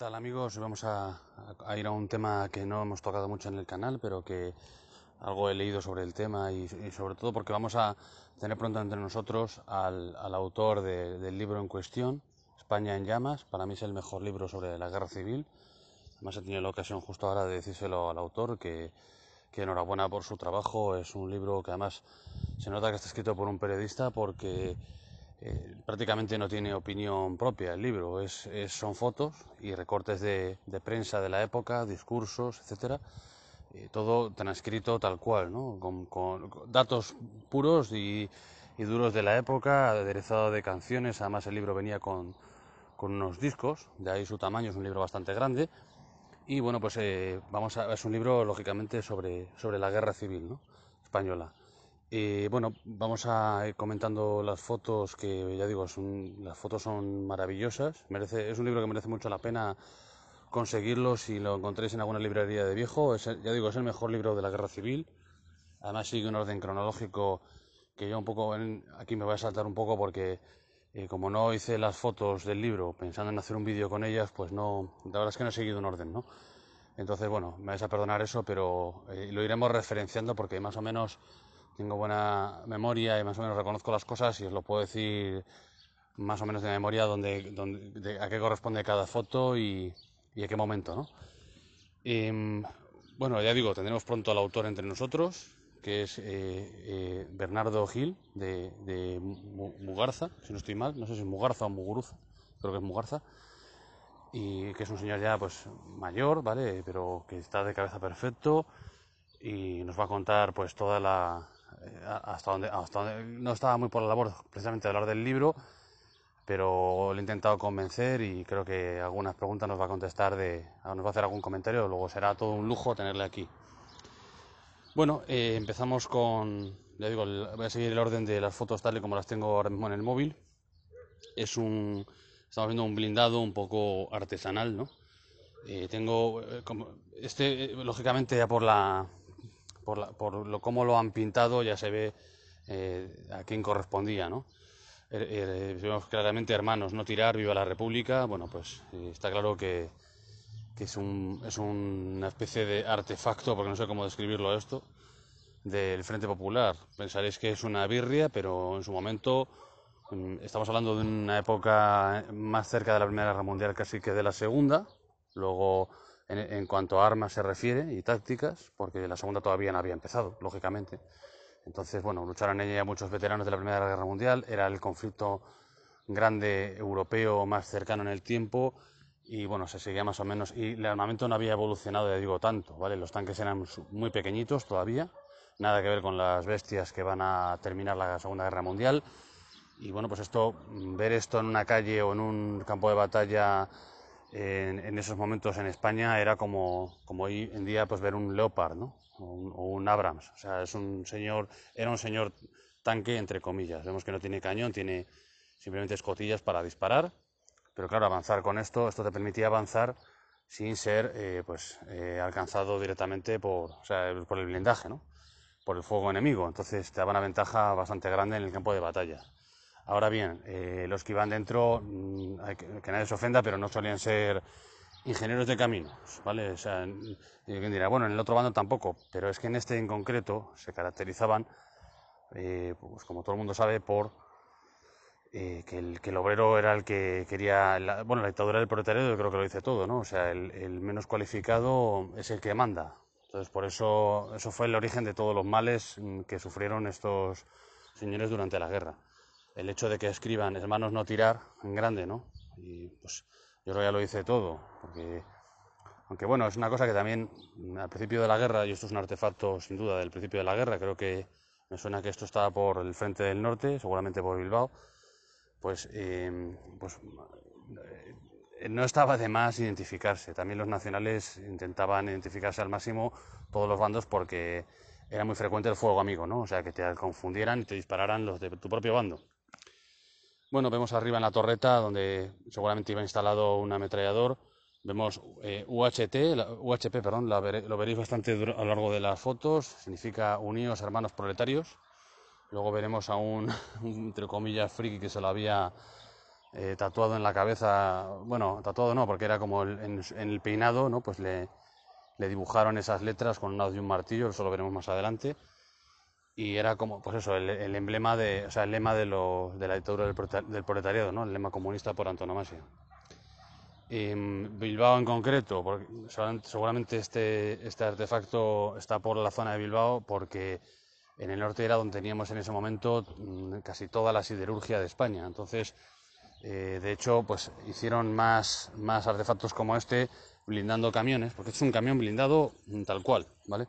tal amigos? Vamos a, ir a un tema que no hemos tocado mucho en el canal, pero que algo he leído sobre el tema y, sobre todo porque vamos a tener pronto entre nosotros al, autor del libro en cuestión, España en llamas. Para mí es el mejor libro sobre la guerra civil. Además he tenido la ocasión justo ahora de decírselo al autor que enhorabuena por su trabajo. Es un libro que además se nota que está escrito por un periodista porque... Eh, prácticamente no tiene opinión propia el libro, es, son fotos y recortes de, prensa de la época, discursos, etcétera, eh, todo transcrito tal cual, ¿no? con, datos puros y, duros de la época, aderezado de canciones, además el libro venía con, unos discos, de ahí su tamaño, es un libro bastante grande, y bueno, pues eh, vamos a, es un libro lógicamente sobre, sobre la guerra civil española. Eh, bueno, vamos a ir comentando las fotos que ya digo, las fotos son maravillosas. Merece, es un libro que merece mucho la pena conseguirlo si lo encontréis en alguna librería de viejo. ya digo, es el mejor libro de la Guerra Civil. Además sigue un orden cronológico que yo un poco aquí me voy a saltar un poco porque eh, como no hice las fotos del libro pensando en hacer un vídeo con ellas, pues no, la verdad es que no he seguido un orden, ¿no? Entonces, bueno, me vais a perdonar eso, pero eh, lo iremos referenciando porque más o menos tengo buena memoria y más o menos reconozco las cosas y os lo puedo decir más o menos de memoria donde, a qué corresponde cada foto y, y a qué momento, ¿no? Em, bueno, ya digo, tendremos pronto al autor entre nosotros, que es eh, eh, Bernardo Gil, de, de, Mugarza, si no estoy mal, no sé si es Mugarza o Muguruza, creo que es Mugarza, y que es un señor ya pues mayor, ¿vale? Pero que está de cabeza perfecto y nos va a contar pues toda la, hasta donde, no estaba muy por la labor precisamente de hablar del libro, pero le he intentado convencer y creo que algunas preguntas nos va a contestar, de, ah, nos va a hacer algún comentario, luego será todo un lujo tenerle aquí. Bueno, eh, empezamos con, ya digo, voy a seguir el orden de las fotos tal y como las tengo ahora mismo en el móvil. Es un, estamos viendo un blindado un poco artesanal, ¿no? Eh, tengo, eh, este, lógicamente ya por la, por, lo, cómo lo han pintado ya se ve eh, a quién correspondía, ¿no? Er, er, vemos claramente hermanos, no tirar, viva la República, bueno, pues eh, está claro que, es, un, es una especie de artefacto, porque no sé cómo describirlo esto, del Frente Popular. Pensaréis que es una birria, pero en su momento mm, estamos hablando de una época más cerca de la Primera Guerra Mundial casi que de la Segunda. Luego en, cuanto a armas se refiere y tácticas, porque la segunda todavía no había empezado, lógicamente. Entonces, bueno, lucharon en ella muchos veteranos de la Primera Guerra Mundial, era el conflicto grande europeo más cercano en el tiempo y bueno, se seguía más o menos. Y el armamento no había evolucionado, ya digo, tanto, ¿vale? Los tanques eran muy pequeñitos todavía, nada que ver con las bestias que van a terminar la Segunda Guerra Mundial. Y bueno, pues esto, ver esto en una calle o en un campo de batalla en, esos momentos en España era como, hoy en día pues ver un Leopard o, un, Abrams. es era un señor tanque entre comillas. Vemos que no tiene cañón, tiene simplemente escotillas para disparar. Pero claro, avanzar con esto, esto te permitía avanzar sin ser eh, pues, eh, alcanzado directamente por, el blindaje, por el fuego enemigo. Entonces te daba una ventaja bastante grande en el campo de batalla. Ahora bien, eh, los que iban dentro, mm, que nadie se ofenda, pero no solían ser ingenieros de caminos, ¿vale? O sea, alguien dirá, bueno, en el otro bando tampoco, pero es que en este en concreto se caracterizaban, eh, pues como todo el mundo sabe, por eh, que, el, obrero era el que quería, la, bueno, la dictadura del proletariado yo creo que lo dice todo, ¿no? O sea, el, menos cualificado es el que manda. Entonces, por eso, eso fue el origen de todos los males mm, que sufrieron estos señores durante la guerra el hecho de que escriban hermanos no tirar en grande, ¿no? Y pues yo creo que ya lo hice todo, porque aunque bueno, es una cosa que también al principio de la guerra, y esto es un artefacto sin duda del principio de la guerra, creo que me suena que esto estaba por el frente del norte, seguramente por Bilbao, pues, em, pues eh, no estaba de más identificarse. También los nacionales intentaban identificarse al máximo todos los bandos porque era muy frecuente el fuego amigo, ¿no? O sea, que te confundieran y te dispararan los de tu propio bando. Bueno, vemos arriba en la torreta donde seguramente iba instalado un ametrallador. Vemos eh, UHT, UHP, perdón, lo veréis bastante a lo largo de las fotos. Significa Unidos Hermanos Proletarios. Luego veremos a un, entre comillas, friki que se lo había eh, tatuado en la cabeza. Bueno, tatuado no, porque era como en, el peinado, ¿no? Pues le, dibujaron esas letras con un de un martillo, eso lo veremos más adelante y era como, pues eso, el, emblema de, o sea, el lema de, la dictadura del, proletariado, ¿no? El lema comunista por antonomasia. Em, Bilbao en concreto, seguramente este, este artefacto está por la zona de Bilbao porque en el norte era donde teníamos en ese momento mm, casi toda la siderurgia de España. Entonces, eh, de hecho, pues hicieron más, más artefactos como este blindando camiones, porque es un camión blindado mm, tal cual, ¿vale?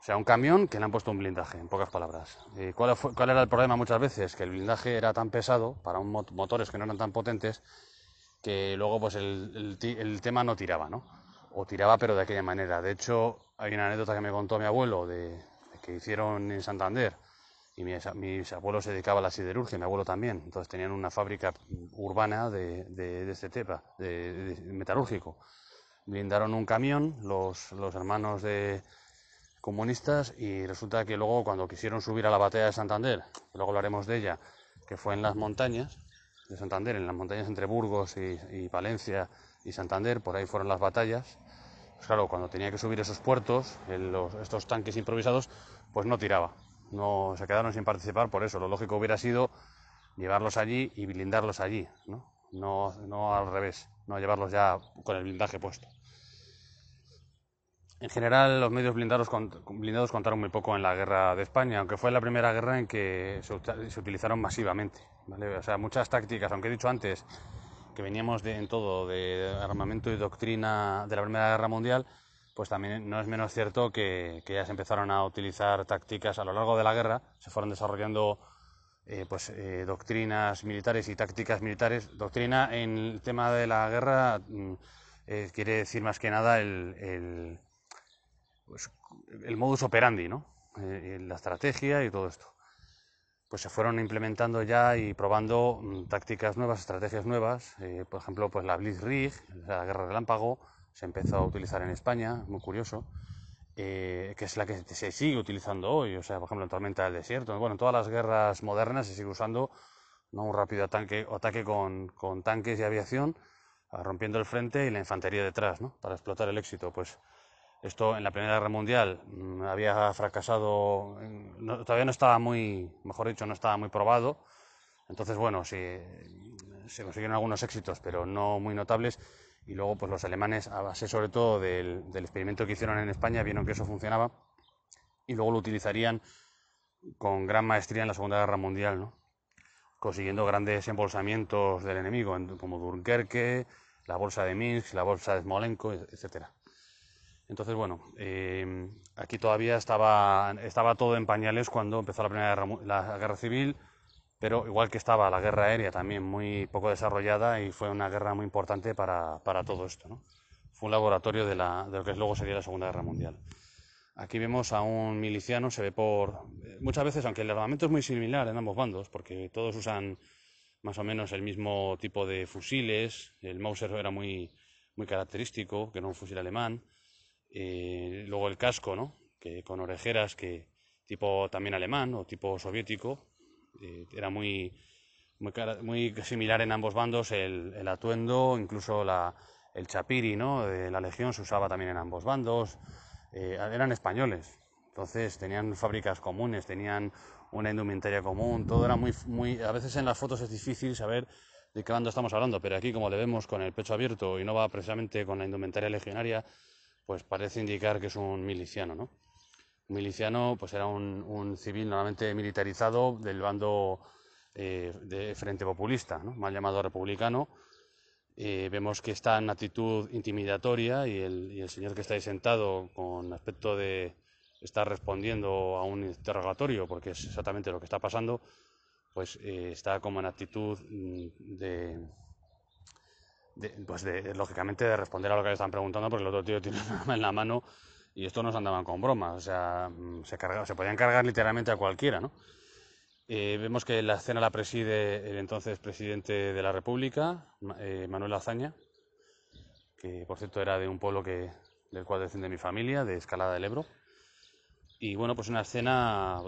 O sea, un camión que le han puesto un blindaje, en pocas palabras. Eh, cuál, era el problema muchas veces? Que el blindaje era tan pesado para un motores que no eran tan potentes que luego pues el, el, tema no tiraba, ¿no? O tiraba pero de aquella manera. De hecho, hay una anécdota que me contó mi abuelo de, que hicieron en Santander y mis, abuelos se dedicaban a la siderurgia, mi abuelo también. Entonces tenían una fábrica urbana de, de, de este tema, de, metalúrgico. Blindaron un camión, los, los hermanos de, comunistas y resulta que luego cuando quisieron subir a la batalla de Santander, luego hablaremos de ella, que fue en las montañas de Santander, en las montañas entre Burgos y, Valencia y Santander, por ahí fueron las batallas. Pues claro, cuando tenía que subir esos puertos, estos tanques improvisados, pues no tiraba, no se quedaron sin participar por eso. Lo lógico hubiera sido llevarlos allí y blindarlos allí, no al revés, no llevarlos ya con el blindaje puesto. En general, los medios blindados, blindados contaron muy poco en la guerra de España, aunque fue la primera guerra en que se, utilizaron masivamente. O muchas tácticas, aunque he dicho antes que veníamos de, en todo de armamento y doctrina de la Primera Guerra Mundial, pues también no es menos cierto que, ya se empezaron a utilizar tácticas a lo largo de la guerra, se fueron desarrollando eh, pues, eh, doctrinas militares y tácticas militares. Doctrina en el tema de la guerra mm, eh, quiere decir más que nada el pues, el modus operandi, ¿no? Eh, la estrategia y todo esto. Pues se fueron implementando ya y probando mm, tácticas nuevas, estrategias nuevas. Eh, por ejemplo, pues la Blitzkrieg, la guerra del relámpago, se empezó a utilizar en España, muy curioso, eh, que es la que se sigue utilizando hoy. O sea, por ejemplo, en Tormenta del Desierto. Bueno, en todas las guerras modernas se sigue usando un rápido ataque, ataque con, tanques y aviación, ah, rompiendo el frente y la infantería detrás, Para explotar el éxito, pues esto en la Primera Guerra Mundial mm, había fracasado, todavía no estaba muy, mejor dicho, no estaba muy probado. Entonces, bueno, se consiguieron algunos éxitos, pero no muy notables. Y luego, pues los alemanes, a base sobre todo del, experimento que hicieron en España, vieron que eso funcionaba y luego lo utilizarían con gran maestría en la Segunda Guerra Mundial, ¿no? consiguiendo grandes embolsamientos del enemigo, como Dunkerque, la bolsa de Minsk, la bolsa de Smolenko, etcétera. Entonces, bueno, em, aquí todavía estaba, todo en pañales cuando empezó la Primera guerra, la guerra Civil, pero igual que estaba la guerra aérea también muy poco desarrollada y fue una guerra muy importante para, todo esto. Fue un laboratorio de, lo que luego sería la Segunda Guerra Mundial. Aquí vemos a un miliciano, se ve por... Eh, muchas veces, aunque el armamento es muy similar en ambos bandos, porque todos usan más o menos el mismo tipo de fusiles, el Mauser era muy, muy característico, que era un fusil alemán, eh, luego el casco, ¿no? Que con orejeras que tipo también alemán o tipo soviético. Eh, era muy, muy, similar en ambos bandos el, atuendo, incluso la, el chapiri, ¿no? De la legión se usaba también en ambos bandos. Eh, eran españoles, entonces tenían fábricas comunes, tenían una indumentaria común, todo era muy, muy... A veces en las fotos es difícil saber de qué bando estamos hablando, pero aquí como le vemos con el pecho abierto y no va precisamente con la indumentaria legionaria, pues parece indicar que es un miliciano, ¿no? Un miliciano pues era un, civil normalmente militarizado del bando eh, de Frente Populista, mal llamado republicano. Eh, vemos que está en actitud intimidatoria y el, señor que está ahí sentado con aspecto de estar respondiendo a un interrogatorio, porque es exactamente lo que está pasando, pues eh, está como en actitud mm, de pues lógicamente de responder a lo que le están preguntando porque el otro tío tiene una en la mano y estos nos andaban con bromas, o sea, se, podían cargar literalmente a cualquiera, ¿no? Eh, vemos que la escena la preside el entonces presidente de la República, eh, Manuel Azaña, que por cierto era de un pueblo que, del cual desciende mi familia, de Escalada del Ebro. Y bueno, pues una escena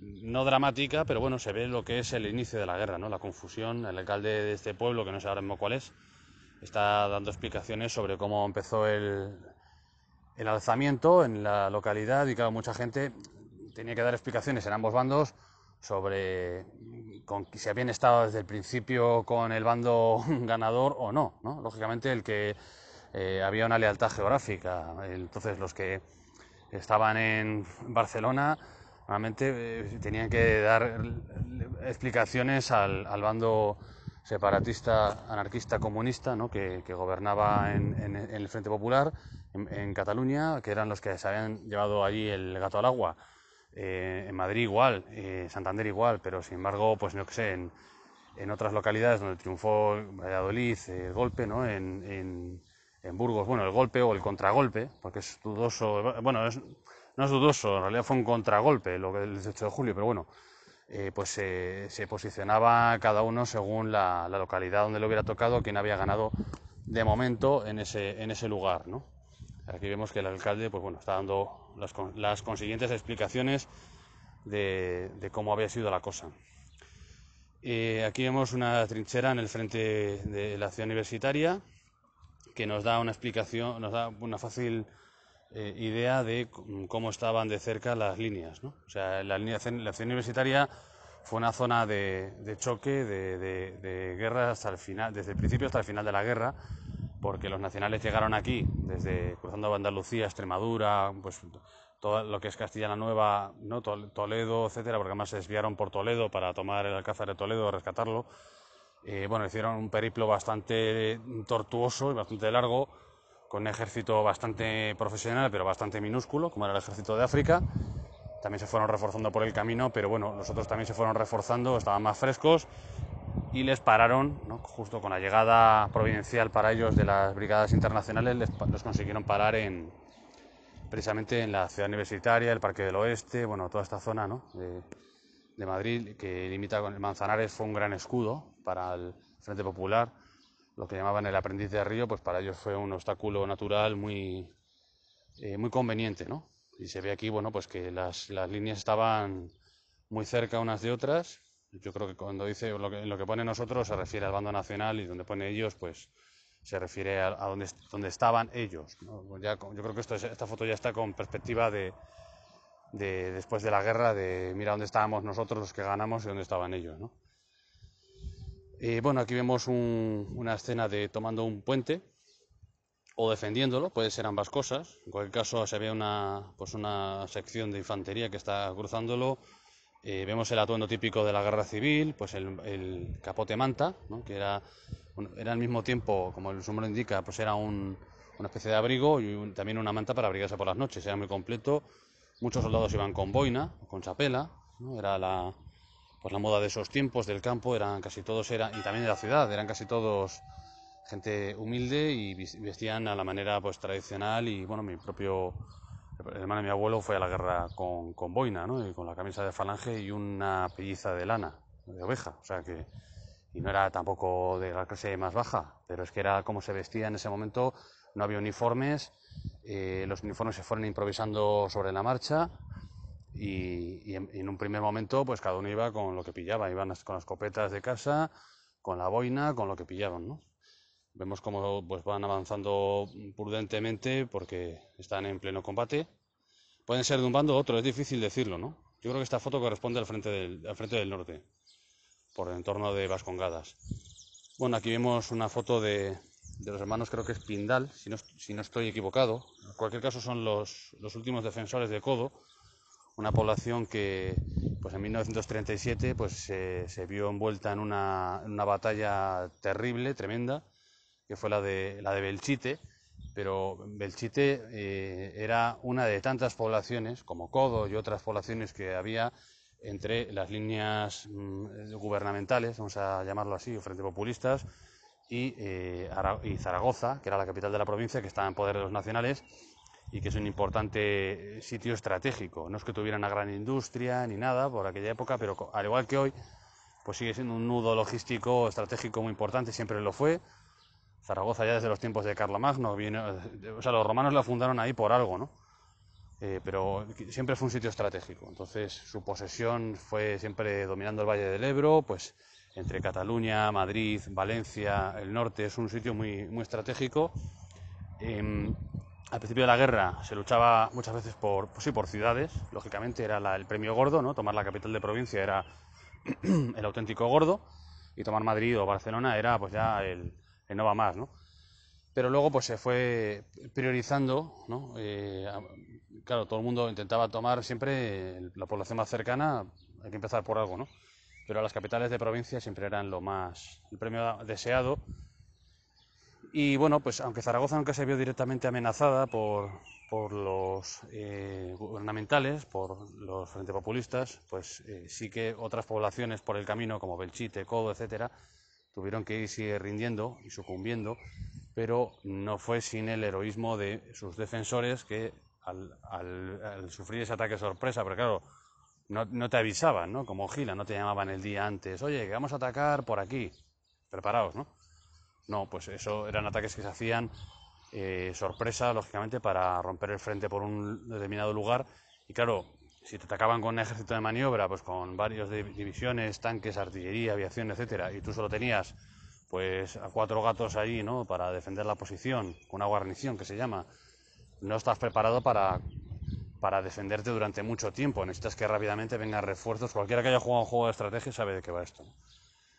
no dramática, pero bueno, se ve lo que es el inicio de la guerra, ¿no? La confusión, el alcalde de este pueblo, que no sabemos cuál es, está dando explicaciones sobre cómo empezó el, alzamiento en la localidad y que mucha gente tenía que dar explicaciones en ambos bandos sobre con, si habían estado desde el principio con el bando ganador o no. Lógicamente el que eh, había una lealtad geográfica, entonces los que estaban en Barcelona normalmente eh, tenían que dar explicaciones al, al bando separatista, anarquista, comunista, ¿no? que, gobernaba en, el Frente Popular en, Cataluña, que eran los que se habían llevado allí el gato al agua. Eh, en Madrid igual, en eh, Santander igual, pero sin embargo, pues no sé, en, otras localidades donde triunfó Valladolid, eh, el golpe, ¿no? en, Burgos, bueno, el golpe o el contragolpe, porque es dudoso, bueno, no es dudoso, en realidad fue un contragolpe lo que el 18 de julio, pero bueno, eh, pues eh, se posicionaba cada uno según la, localidad donde le hubiera tocado, quien había ganado de momento en ese, lugar. ¿no? Aquí vemos que el alcalde pues, está dando las, las consiguientes explicaciones de, cómo había sido la cosa. Eh, aquí vemos una trinchera en el frente de la ciudad universitaria que nos da una explicación, nos da una fácil eh, idea de mm, cómo estaban de cerca las líneas. O sea, la, línea, la ciudad universitaria fue una zona de, choque, de, guerra final, desde el principio hasta el final de la guerra, porque los nacionales llegaron aquí, desde cruzando Andalucía, Extremadura, pues todo lo que es Castilla la Nueva, Toledo, etcétera, porque además se desviaron por Toledo para tomar el Alcázar de Toledo, rescatarlo. Eh, bueno, hicieron un periplo bastante tortuoso y bastante largo con un ejército bastante profesional, pero bastante minúsculo, como era el ejército de África. También se fueron reforzando por el camino, pero bueno, los otros también se fueron reforzando, estaban más frescos y les pararon, justo con la llegada providencial para ellos de las brigadas internacionales, les, los consiguieron parar en, precisamente en la ciudad universitaria, el Parque del Oeste, bueno, toda esta zona de, de Madrid que limita con el Manzanares fue un gran escudo para el Frente Popular lo que llamaban el aprendiz de río, pues para ellos fue un obstáculo natural muy, eh, muy conveniente, ¿no? Y se ve aquí, bueno, pues que las, líneas estaban muy cerca unas de otras. Yo creo que cuando dice lo que, lo que pone nosotros se refiere al bando nacional y donde pone ellos, pues se refiere a, donde, estaban ellos. Ya, yo creo que esta foto ya está con perspectiva de, de, después de la guerra, de mira dónde estábamos nosotros los que ganamos y dónde estaban ellos, ¿no? Eh, bueno, aquí vemos una escena de tomando un puente o defendiéndolo, puede ser ambas cosas. En cualquier caso, se ve una, pues una sección de infantería que está cruzándolo. Eh, vemos el atuendo típico de la guerra civil, pues el, capote manta, que era, era al mismo tiempo, como el sombrero indica, pues era una especie de abrigo y también una manta para abrigarse por las noches. Era muy completo. Muchos soldados iban con boina, con chapela, era la, pues la moda de esos tiempos del campo eran casi todos eran y también de la ciudad eran casi todos gente humilde y vestían a la manera pues tradicional y bueno mi propio hermano de mi abuelo fue a la guerra con, con boina ¿no? y con la camisa de falange y una pelliza de lana de oveja o sea que y no era tampoco de la clase más baja pero es que era como se vestía en ese momento no había uniformes eh, los uniformes se fueron improvisando sobre la marcha y, en, un primer momento pues cada uno iba con lo que pillaba, iban con las copetas de casa, con la boina, con lo que pillaban, ¿no? Vemos cómo pues, van avanzando prudentemente porque están en pleno combate. Pueden ser de un bando u otro, es difícil decirlo, ¿no? Yo creo que esta foto corresponde al frente del, frente del norte, por el entorno de Vascongadas. Bueno, aquí vemos una foto de, de los hermanos, creo que es Pindal, si no, si no estoy equivocado. En cualquier caso, son los, los últimos defensores de Codo, una población que pues en 1937 pues, se, vio envuelta en una, batalla terrible, tremenda, que fue la de, la de Belchite, pero Belchite eh, era una de tantas poblaciones, como Codo y otras poblaciones que había entre las líneas mm, gubernamentales, vamos a llamarlo así, o frente populistas, eh, y Zaragoza, que era la capital de la provincia, que estaba en poder de los nacionales, y que es un importante eh, sitio estratégico. No es que tuviera una gran industria ni nada por aquella época, pero al igual que hoy, pues sigue siendo un nudo logístico estratégico muy importante, siempre lo fue. Zaragoza ya desde los tiempos de Carlomagno, vino, eh, o sea, los romanos la fundaron ahí por algo, ¿no? Eh, pero siempre fue un sitio estratégico. Entonces su posesión fue siempre dominando el Valle del Ebro, pues entre Cataluña, Madrid, Valencia, el norte, es un sitio muy, muy estratégico. Em, al principio de la guerra se luchaba muchas veces por, pues sí, por ciudades, lógicamente era el premio gordo, ¿no? Tomar la capital de provincia era el auténtico gordo y tomar Madrid o Barcelona era pues ya el, no va más, Pero luego pues se fue priorizando, ¿no? Eh, claro, todo el mundo intentaba tomar siempre la población más cercana, hay que empezar por algo, ¿no? Pero las capitales de provincia siempre eran lo más, el premio deseado y bueno, pues aunque Zaragoza nunca se vio directamente amenazada por, por los eh, gubernamentales, por los frente populistas, pues eh, sí que otras poblaciones por el camino, como Belchite, Codo, etcétera, tuvieron que irse rindiendo y sucumbiendo, pero no fue sin el heroísmo de sus defensores que al, sufrir ese ataque sorpresa, pero claro, no, no, te avisaban, ¿no? Como Gila, no te llamaban el día antes, oye, que vamos a atacar por aquí, preparaos, ¿no? No, pues eso eran ataques que se hacían eh, sorpresa, lógicamente, para romper el frente por un determinado lugar. Y claro, si te atacaban con un ejército de maniobra, pues con varias divisiones, tanques, artillería, aviación, etcétera, y tú solo tenías pues a cuatro gatos ahí, ¿no? Para defender la posición, con una guarnición que se llama. No estás preparado para, para defenderte durante mucho tiempo. Necesitas que rápidamente vengan refuerzos. Cualquiera que haya jugado un juego de estrategia sabe de qué va esto.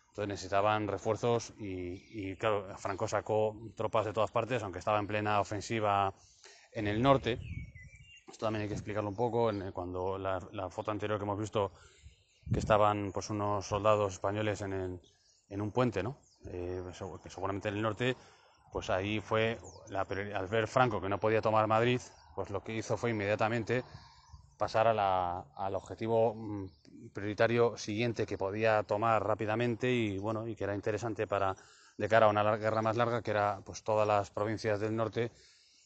Entonces necesitaban refuerzos y, claro, Franco sacó tropas de todas partes, aunque estaba en plena ofensiva en el norte. Esto también hay que explicarlo un poco. En, cuando la, foto anterior que hemos visto, que estaban pues unos soldados españoles en, en un puente, ¿no? Eh, pues, que seguramente en el norte, pues ahí fue, al ver Franco que no podía tomar Madrid, pues lo que hizo fue inmediatamente pasar al objetivo mm, prioritario siguiente que podía tomar rápidamente y y que era interesante para de cara a una guerra más larga que era pues todas las provincias del norte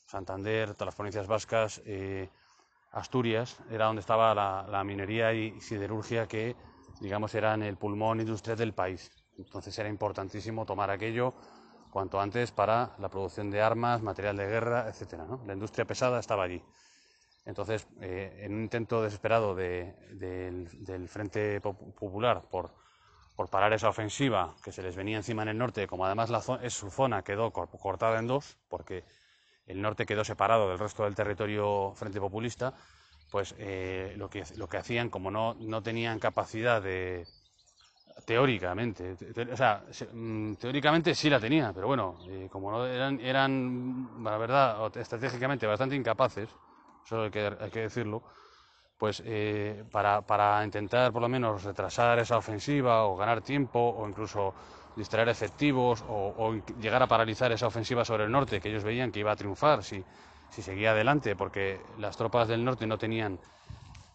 Santander todas las provincias vascas eh, Asturias era donde estaba la, minería y siderurgia que digamos eran el pulmón industrial del país entonces era importantísimo tomar aquello cuanto antes para la producción de armas material de guerra etcétera la industria pesada estaba allí entonces, eh, en un intento desesperado del, Frente Popular por, parar esa ofensiva que se les venía encima en el norte, como además es, su zona quedó cortada en dos, porque el norte quedó separado del resto del territorio Frente Populista, pues eh, lo, que, lo que hacían, como no, tenían capacidad de, teóricamente, o sea, mm, teóricamente sí la tenía, pero bueno, eh, como no eran, eran, la verdad, estratégicamente bastante incapaces, Solo hay que, decirlo, pues eh, para, intentar por lo menos retrasar esa ofensiva o ganar tiempo o incluso distraer efectivos o, llegar a paralizar esa ofensiva sobre el norte que ellos veían que iba a triunfar si, seguía adelante porque las tropas del norte no tenían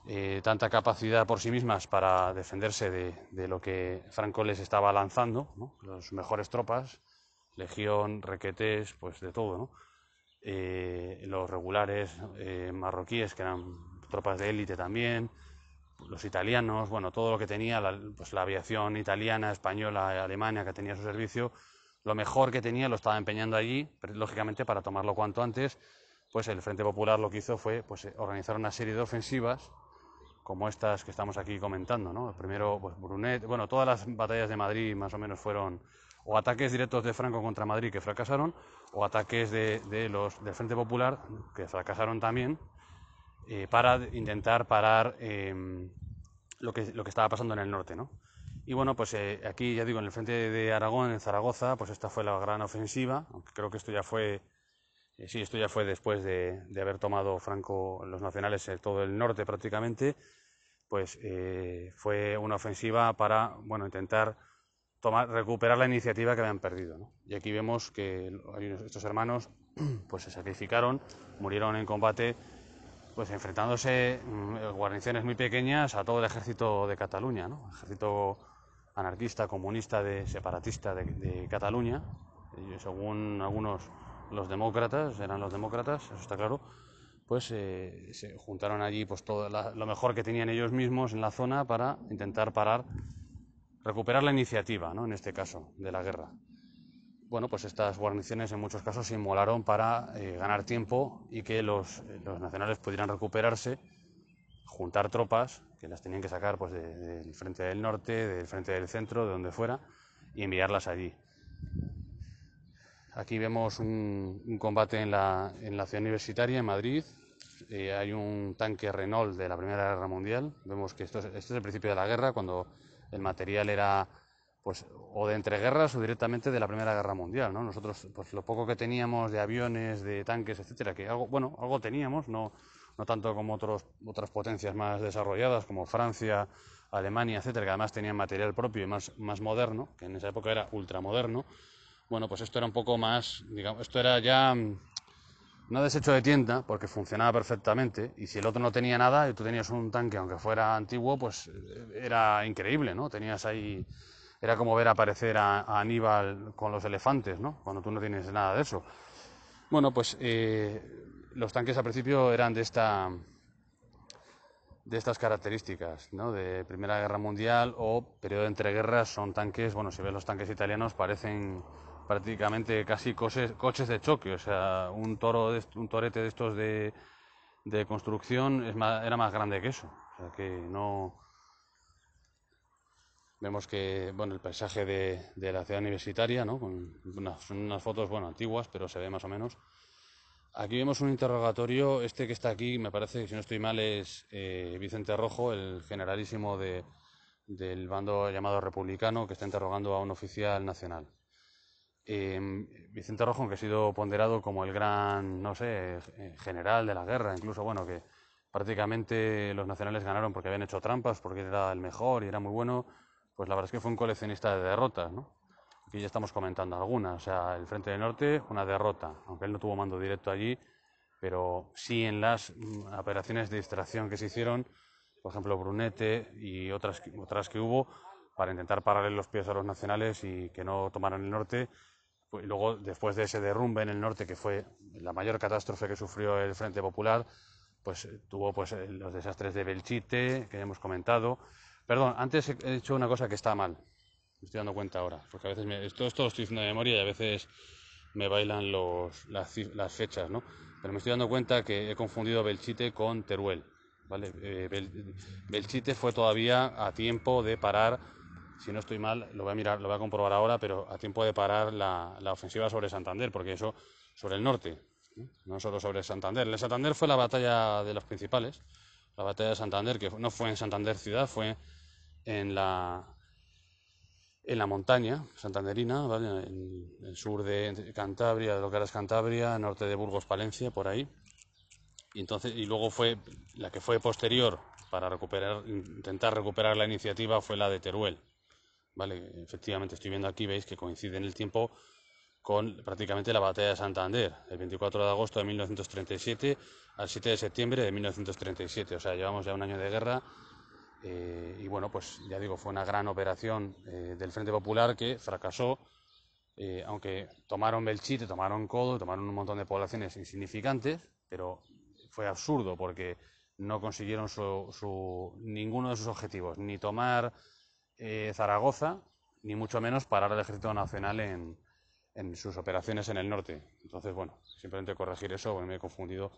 eh, tanta capacidad por sí mismas para defenderse de, lo que Franco les estaba lanzando, las mejores tropas, legión, requetes pues de todo, ¿no? Eh, los regulares eh, marroquíes, que eran tropas de élite también, los italianos, bueno, todo lo que tenía la, pues, la aviación italiana, española, alemana que tenía su servicio, lo mejor que tenía lo estaba empeñando allí, lógicamente para tomarlo cuanto antes, pues el Frente Popular lo que hizo fue pues, eh, organizar una serie de ofensivas como estas que estamos aquí comentando, ¿no? Primero, pues Brunet, bueno, todas las batallas de Madrid más o menos fueron o ataques directos de Franco contra Madrid que fracasaron, o ataques de, del Frente Popular que fracasaron también, eh, para intentar parar em, lo, que, lo que estaba pasando en el norte, Y bueno, pues eh, aquí ya digo, en el frente de Aragón, en Zaragoza, pues esta fue la gran ofensiva, aunque creo que esto ya fue, eh, sí, esto ya fue después de, haber tomado Franco los nacionales todo el norte prácticamente, pues fue una ofensiva para, bueno, intentar recuperar la iniciativa que habían perdido. Y aquí vemos que estos hermanos pues, se sacrificaron, murieron en combate, pues enfrentándose en mm, guarniciones muy pequeñas a todo el ejército de Cataluña, ¿no? ejército anarquista, comunista, de, separatista de, Cataluña, y según algunos los demócratas, eran los demócratas, eso está claro, pues eh, se juntaron allí pues lo mejor que tenían ellos mismos en la zona para intentar parar recuperar la iniciativa, ¿no? en este caso, de la guerra. Bueno, pues estas guarniciones en muchos casos se inmolaron para eh, ganar tiempo y que los, eh, los, nacionales pudieran recuperarse, juntar tropas, que las tenían que sacar pues, del frente del norte, del frente del centro, de donde fuera, y enviarlas allí. Aquí vemos un, combate en la, en la, ciudad universitaria, en Madrid. Eh, hay un tanque Renault de la Primera Guerra Mundial. Vemos que esto es, este es el principio de la guerra, cuando el material era pues o de entreguerras o directamente de la Primera Guerra Mundial, ¿no? Nosotros pues lo poco que teníamos de aviones, de tanques, etcétera, que algo bueno, algo teníamos, no no tanto como otros otras potencias más desarrolladas como Francia, Alemania, etcétera, que además tenían material propio y más más moderno, que en esa época era ultramoderno. Bueno, pues esto era un poco más, digamos, esto era ya mm, no desecho de tienda, porque funcionaba perfectamente, y si el otro no tenía nada y tú tenías un tanque, aunque fuera antiguo, pues eh, era increíble, ¿no? Tenías ahí, era como ver aparecer a, Aníbal con los elefantes, ¿no? Cuando tú no tienes nada de eso. Bueno, pues eh, los tanques al principio eran de esta de estas características, ¿no? De Primera Guerra Mundial o periodo de entreguerras son tanques, bueno, si ves los tanques italianos parecen prácticamente casi coches, de choque, o sea, un, toro de, un torete de estos de, construcción era más grande que eso, o sea que no... Vemos que, bueno, el paisaje de, la ciudad universitaria, ¿no? Con unas, fotos, bueno, antiguas, pero se ve más o menos. Aquí vemos un interrogatorio, este que está aquí, me parece que si no estoy mal es eh, Vicente Rojo, el generalísimo del bando llamado republicano, que está interrogando a un oficial nacional. Em, Vicente Rojo, que ha sido ponderado como el gran, no sé, eh, general de la guerra, incluso, bueno, que prácticamente los nacionales ganaron porque habían hecho trampas, porque era el mejor y era muy bueno, pues la verdad es que fue un coleccionista de derrotas, ¿no? Aquí ya estamos comentando algunas, o sea, el Frente del Norte, una derrota, aunque él no tuvo mando directo allí, pero sí en las mm, operaciones de distracción que se hicieron, por ejemplo, Brunete y otras, otras que hubo, para intentar pararle los pies a los nacionales y que no tomaran el norte, y luego, después de ese derrumbe en el norte, que fue la mayor catástrofe que sufrió el Frente Popular, pues eh, tuvo pues, eh, los desastres de Belchite, que ya hemos comentado. Perdón, antes he dicho una cosa que está mal. Me estoy dando cuenta ahora, porque a veces me, esto, esto lo estoy haciendo de memoria y a veces me bailan los, las, fechas, ¿no? Pero me estoy dando cuenta que he confundido Belchite con Teruel, ¿vale? Eh, Belchite fue todavía a tiempo de parar si no estoy mal, lo voy a mirar, lo voy a comprobar ahora, pero a tiempo de parar la, ofensiva sobre Santander, porque eso sobre el norte, no solo sobre Santander. El Santander fue la batalla de los principales, la batalla de Santander, que no fue en Santander ciudad, fue en la en la montaña santanderina, ¿vale? en el sur de Cantabria, de lo que ahora es Cantabria, norte de Burgos, Palencia, por ahí. Y, entonces, y luego fue la que fue posterior para recuperar, intentar recuperar la iniciativa fue la de Teruel, Efectivamente, estoy viendo aquí, veis que coincide en el tiempo con prácticamente la batalla de Santander, el 24 de agosto de 1937 al 7 de septiembre de 1937, o sea, llevamos ya un año de guerra eh, y bueno, pues ya digo, fue una gran operación eh, del Frente Popular que fracasó, eh, aunque tomaron Belchite, tomaron Codo, tomaron un montón de poblaciones insignificantes, pero fue absurdo porque no consiguieron su, ninguno de sus objetivos, ni tomar eh, Zaragoza, ni mucho menos parar al Ejército Nacional en, sus operaciones en el norte. Entonces, bueno, simplemente corregir eso, porque me he confundido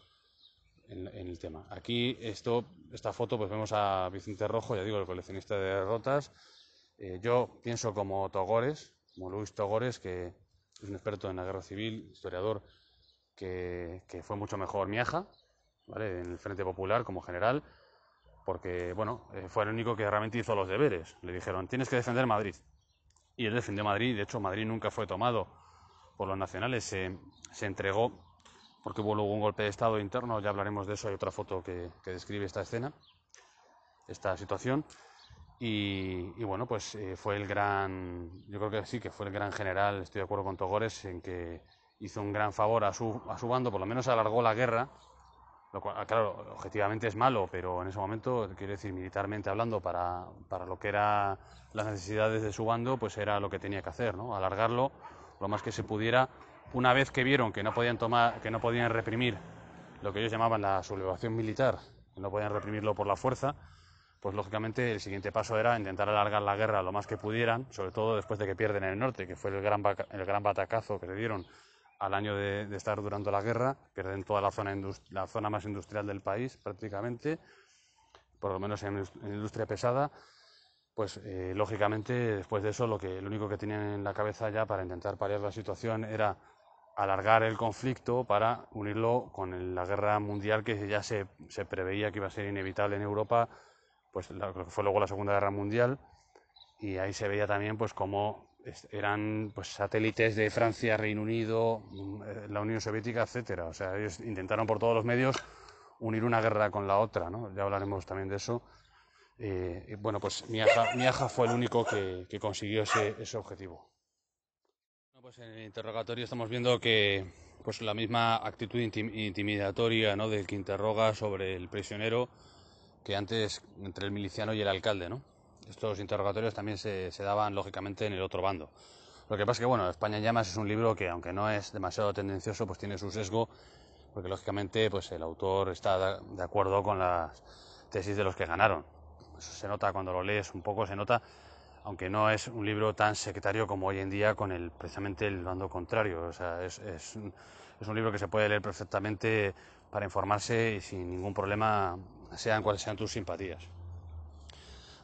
en, el tema. Aquí, esto, esta foto, pues vemos a Vicente Rojo, ya digo, el coleccionista de derrotas. Eh, yo pienso como Togores, como Luis Togores, que es un experto en la guerra civil, historiador, que, fue mucho mejor Miaja, ¿vale? en el Frente Popular como general porque bueno, eh, fue el único que realmente hizo los deberes. Le dijeron, tienes que defender Madrid. Y él defendió Madrid, de hecho Madrid nunca fue tomado por los nacionales, se, entregó porque hubo luego un golpe de Estado interno, ya hablaremos de eso, hay otra foto que, describe esta escena, esta situación. Y, bueno, pues eh, fue el gran, yo creo que sí, que fue el gran general, estoy de acuerdo con Togores, en que hizo un gran favor a su, a su bando, por lo menos alargó la guerra, Ah, claro, objetivamente es malo, pero en ese momento, quiero decir, militarmente hablando, para, lo que eran las necesidades de su bando, pues era lo que tenía que hacer, Alargarlo lo más que se pudiera. Una vez que vieron que no podían, tomar, que no podían reprimir lo que ellos llamaban la sublevación militar, que no podían reprimirlo por la fuerza, pues lógicamente el siguiente paso era intentar alargar la guerra lo más que pudieran, sobre todo después de que pierden en el norte, que fue el gran, el gran batacazo que le dieron al año de, estar durando la guerra, pierden toda la zona, la zona más industrial del país prácticamente, por lo menos en, industria pesada, pues eh, lógicamente después de eso lo, que, lo único que tenían en la cabeza ya para intentar paliar la situación era alargar el conflicto para unirlo con la guerra mundial que ya se, preveía que iba a ser inevitable en Europa, pues lo que fue luego la Segunda Guerra Mundial, y ahí se veía también pues cómo eran pues, satélites de Francia, Reino Unido, mm, eh, la Unión Soviética, etc. O sea, ellos intentaron por todos los medios unir una guerra con la otra, ¿no? Ya hablaremos también de eso. Eh, bueno, pues Miaja, fue el único que, consiguió ese, objetivo. Pues en el interrogatorio estamos viendo que pues, la misma actitud intimidatoria ¿no? del que interroga sobre el prisionero que antes entre el miliciano y el alcalde, ¿no? Estos interrogatorios también se, daban, lógicamente, en el otro bando. Lo que pasa es que, bueno, España en llamas es un libro que, aunque no es demasiado tendencioso, pues tiene su sesgo, porque lógicamente pues el autor está de acuerdo con las tesis de los que ganaron. Eso se nota cuando lo lees un poco, se nota, aunque no es un libro tan secretario como hoy en día con el precisamente el bando contrario. O sea, es, un, libro que se puede leer perfectamente para informarse y sin ningún problema, sean cuáles sean tus simpatías.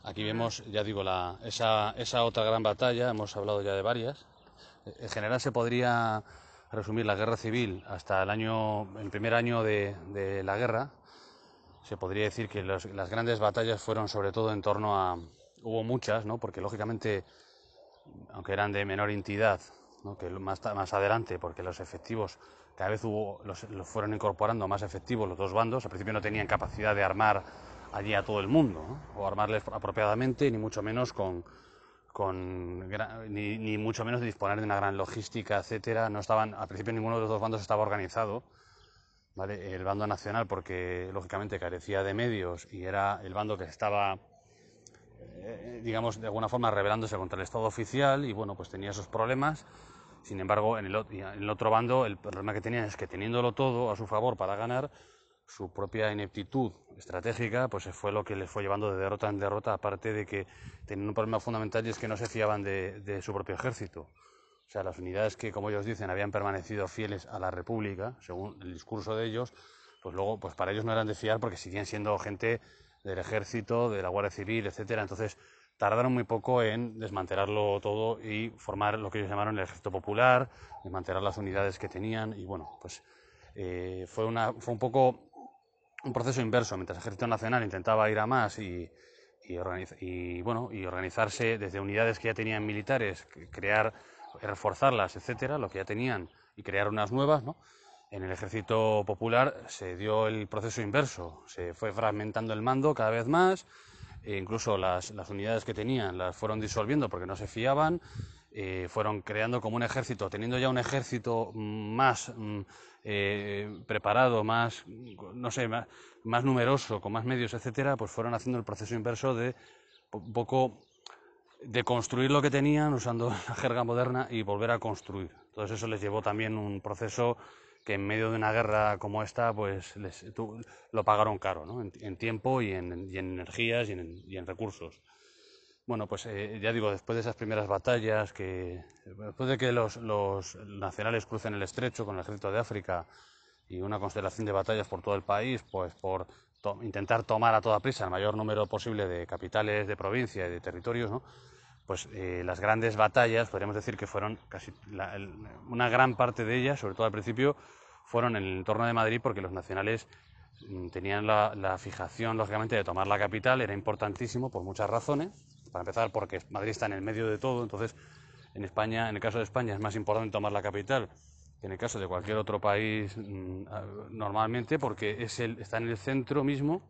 Aquí vemos, ya digo, esa, otra gran batalla, hemos hablado ya de varias. Eh, en general se podría resumir la guerra civil hasta el año, el primer año de, la guerra. Se podría decir que las grandes batallas fueron sobre todo en torno a, hubo muchas, ¿no? Porque lógicamente, aunque eran de menor entidad, que más, adelante, porque los efectivos cada vez hubo, los fueron incorporando más efectivos los dos bandos. Al principio no tenían capacidad de armar allí a todo el mundo, o armarles apropiadamente, ni mucho menos con, ni, mucho menos disponer de una gran logística, etcétera. No estaban, al principio ninguno de los dos bandos estaba organizado. El bando nacional, porque lógicamente carecía de medios y era el bando que estaba, eh, digamos, de alguna forma rebelándose contra el Estado oficial y bueno, pues tenía esos problemas. Sin embargo, en el, en el otro bando el problema que tenían es que teniéndolo todo a su favor para ganar, su propia ineptitud estratégica, pues fue lo que les fue llevando de derrota en derrota, aparte de que tenían un problema fundamental y es que no se fiaban de, su propio ejército. O sea, las unidades que, como ellos dicen, habían permanecido fieles a la República, según el discurso de ellos, pues luego, pues para ellos no eran de fiar porque seguían siendo gente del ejército, de la Guardia Civil, etcétera. Entonces, tardaron muy poco en desmantelarlo todo y formar lo que ellos llamaron el Ejército Popular, desmantelar las unidades que tenían y bueno, pues eh, fue, una, fue un poco un proceso inverso. Mientras el Ejército Nacional intentaba ir a más y, bueno, y organizarse desde unidades que ya tenían militares, crear, reforzarlas, etcétera, lo que ya tenían y crear unas nuevas, En el ejército popular se dio el proceso inverso, se fue fragmentando el mando cada vez más, e incluso las unidades que tenían las fueron disolviendo porque no se fiaban, eh, fueron creando como un ejército, teniendo ya un ejército más mm, eh, preparado, más, no sé, más, numeroso, con más medios, etcétera, pues fueron haciendo el proceso inverso de poco de construir lo que tenían usando la jerga moderna y volver a construir. Entonces eso les llevó también un proceso que en medio de una guerra como esta, pues lo pagaron caro, ¿no? en, tiempo y en, energías y en recursos. Bueno, pues eh, ya digo, después de esas primeras batallas, que después de que los, nacionales crucen el estrecho con el ejército de África y una constelación de batallas por todo el país, pues por intentar tomar a toda prisa el mayor número posible de capitales, de provincias y de territorios, pues eh, las grandes batallas, podríamos decir que fueron casi una gran parte de ellas, sobre todo al principio, fueron en el entorno de Madrid porque los nacionales mm, tenían la fijación, lógicamente, de tomar la capital, era importantísimo por muchas razones para empezar, porque Madrid está en el medio de todo, entonces en España, en el caso de España, es más importante tomar la capital que en el caso de cualquier otro país mm, normalmente, porque es está en el centro mismo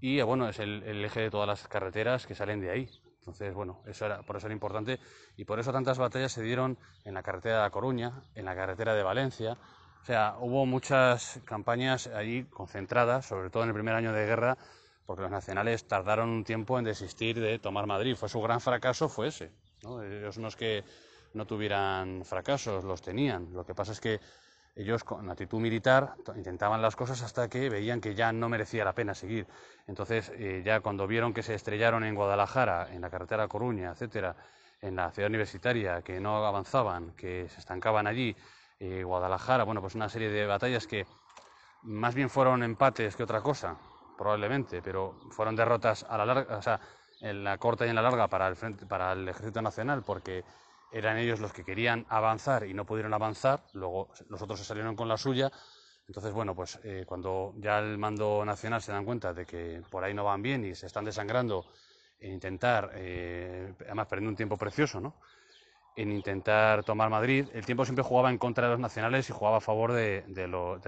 y eh, bueno, es el, eje de todas las carreteras que salen de ahí. Entonces, bueno, eso era, por eso era importante y por eso tantas batallas se dieron en la carretera de La Coruña, en la carretera de Valencia. O sea, hubo muchas campañas ahí concentradas, sobre todo en el primer año de guerra, porque los nacionales tardaron un tiempo en desistir de tomar Madrid. Fue su gran fracaso, fue ese. ¿no? Ellos no es que no tuvieran fracasos, los tenían. Lo que pasa es que ellos con actitud militar intentaban las cosas hasta que veían que ya no merecía la pena seguir. Entonces, eh, ya cuando vieron que se estrellaron en Guadalajara, en la carretera Coruña, etcétera, en la ciudad universitaria, que no avanzaban, que se estancaban allí, eh, Guadalajara, bueno, pues una serie de batallas que más bien fueron empates que otra cosa, probablemente, pero fueron derrotas a la larga, en la corta y en la larga para el, frente, para el Ejército Nacional, porque eran ellos los que querían avanzar y no pudieron avanzar, luego los otros se salieron con la suya. Entonces, bueno, pues eh, cuando ya el mando nacional se dan cuenta de que por ahí no van bien y se están desangrando en intentar, eh, además perdiendo un tiempo precioso, ¿no? en intentar tomar Madrid, el tiempo siempre jugaba en contra de los nacionales y jugaba a favor del